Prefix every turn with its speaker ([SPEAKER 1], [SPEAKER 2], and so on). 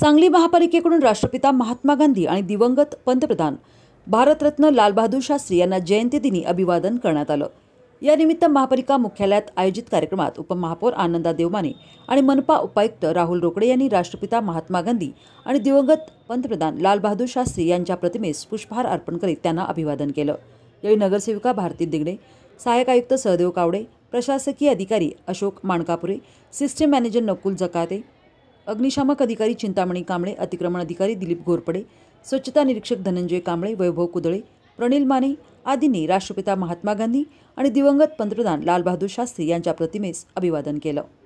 [SPEAKER 1] सांगली महापालिकेकडून राष्ट्रपिता महात्मा गांधी आणि दिवंगत पंतप्रधान भारतरत्न लालबहादूर शास्त्री यांना जयंतीदिनी अभिवादन करण्यात आलं या महापालिका मुख्यालयात आयोजित कार्यक्रमात उपमहापौर आनंदा देवमाने आणि मनपा उपायुक्त राहुल रोकडे यांनी राष्ट्रपिता महात्मा गांधी आणि दिवंगत पंतप्रधान लालबहादूर शास्त्री यांच्या प्रतिमेस पुष्पहार अर्पण करीत त्यांना अभिवादन केलं यावेळी नगरसेविका भारती दिगडे सहाय्यक आयुक्त सहदेव कावडे प्रशासकीय अधिकारी अशोक माणकापुरे सिस्टीम मॅनेजर नकुल जकाते अग्निशामक अधिकारी चिंतामणी कांबळे अतिक्रमण अधिकारी दिलीप घोरपडे स्वच्छता निरीक्षक धनंजय कांबळे वैभव कुदळे प्रणिल माने आदींनी राष्ट्रपिता महात्मा गांधी आणि दिवंगत पंतप्रधान लालबहादूर शास्त्री यांच्या प्रतिमेस अभिवादन केलं